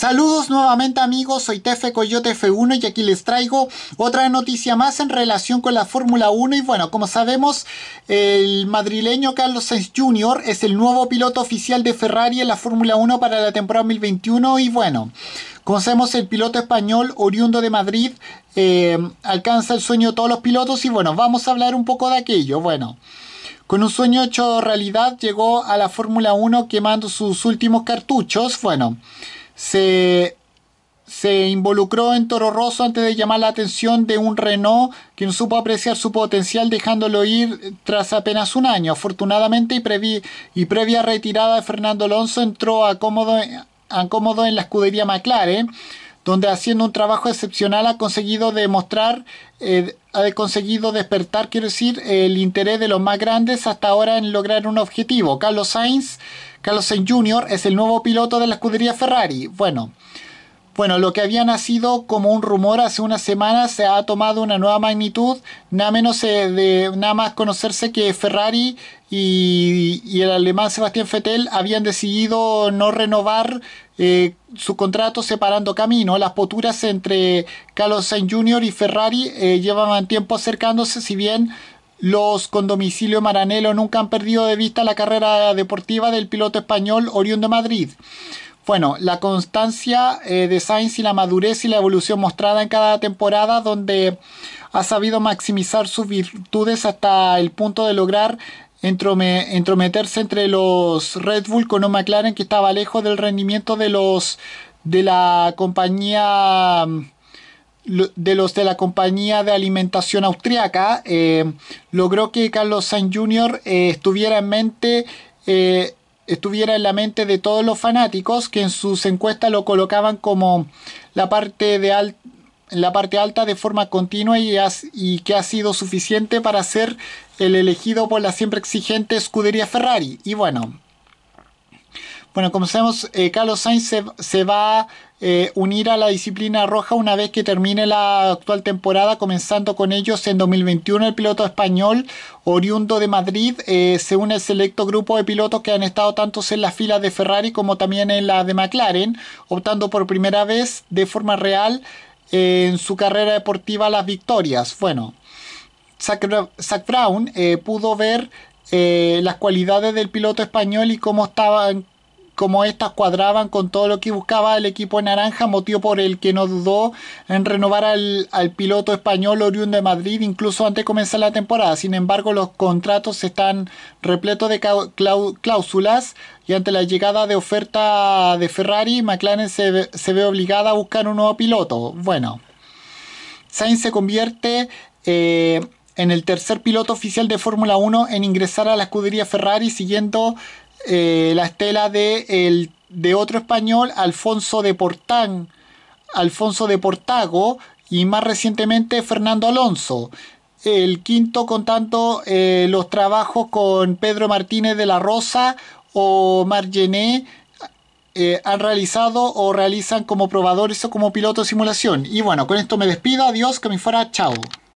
Saludos nuevamente amigos, soy Tefe Coyote F1 y aquí les traigo otra noticia más en relación con la Fórmula 1 y bueno, como sabemos, el madrileño Carlos Sainz Jr. es el nuevo piloto oficial de Ferrari en la Fórmula 1 para la temporada 2021 y bueno, conocemos el piloto español oriundo de Madrid eh, alcanza el sueño de todos los pilotos y bueno, vamos a hablar un poco de aquello, bueno. Con un sueño hecho realidad llegó a la Fórmula 1 quemando sus últimos cartuchos, bueno se, involucró en Toro Rosso antes de llamar la atención de un Renault quien supo apreciar su potencial dejándolo ir tras apenas un año. Afortunadamente y, previa retirada de Fernando Alonso entró a cómodo, en la escudería McLaren donde haciendo un trabajo excepcional ha conseguido demostrar, eh, ha conseguido despertar, quiero decir, el interés de los más grandes hasta ahora en lograr un objetivo. Carlos Sainz Carlos Sainz Jr. es el nuevo piloto de la escudería Ferrari. Bueno, bueno, lo que había nacido como un rumor hace unas semanas se ha tomado una nueva magnitud, nada menos eh, de nada más conocerse que Ferrari y, el alemán Sebastián Vettel habían decidido no renovar eh, su contrato separando camino. Las posturas entre Carlos Sainz Jr. y Ferrari eh, llevaban tiempo acercándose, si bien los con domicilio Maranelo nunca han perdido de vista la carrera deportiva del piloto español oriundo de Madrid. Bueno, la constancia eh, de Sainz y la madurez y la evolución mostrada en cada temporada donde ha sabido maximizar sus virtudes hasta el punto de lograr entrometerse entre los Red Bull con un McLaren que estaba lejos del rendimiento de los de la compañía de los de la compañía de alimentación austriaca, eh, logró que Carlos Sainz Jr. Eh, estuviera en mente eh, estuviera en la mente de todos los fanáticos que en sus encuestas lo colocaban como la parte de la parte alta de forma continua y, y que ha sido suficiente para ser el elegido por la siempre exigente escudería Ferrari. Y bueno, bueno, como sabemos, eh, Carlos Sainz se, va a eh, unir a la disciplina roja una vez que termine la actual temporada, comenzando con ellos en 2021. El piloto español, oriundo de Madrid, eh, se une al selecto grupo de pilotos que han estado tanto en las filas de Ferrari como también en la de McLaren, optando por primera vez de forma real en su carrera deportiva las victorias. Bueno, Zach, Brown pudo ver las cualidades del piloto español y cómo estaban como estas cuadraban con todo lo que buscaba el equipo naranja, motivo por el que no dudó en renovar al, piloto español oriundo de Madrid incluso antes de comenzar la temporada. Sin embargo, los contratos están repletos de cláusulas y ante la llegada de oferta de Ferrari, McLaren se, ve obligada a buscar un nuevo piloto. Bueno, Sainz se convierte... Eh, en el tercer piloto oficial de Fórmula 1 en ingresar a la escudería Ferrari siguiendo eh, la estela de, el, de otro español, Alfonso de Portán, Alfonso de Portago y más recientemente Fernando Alonso. El quinto contando tanto eh, los trabajos con Pedro Martínez de la Rosa o Margené eh, han realizado o realizan como probadores o como piloto de simulación. Y bueno, con esto me despido. Adiós, que me fuera. Chao.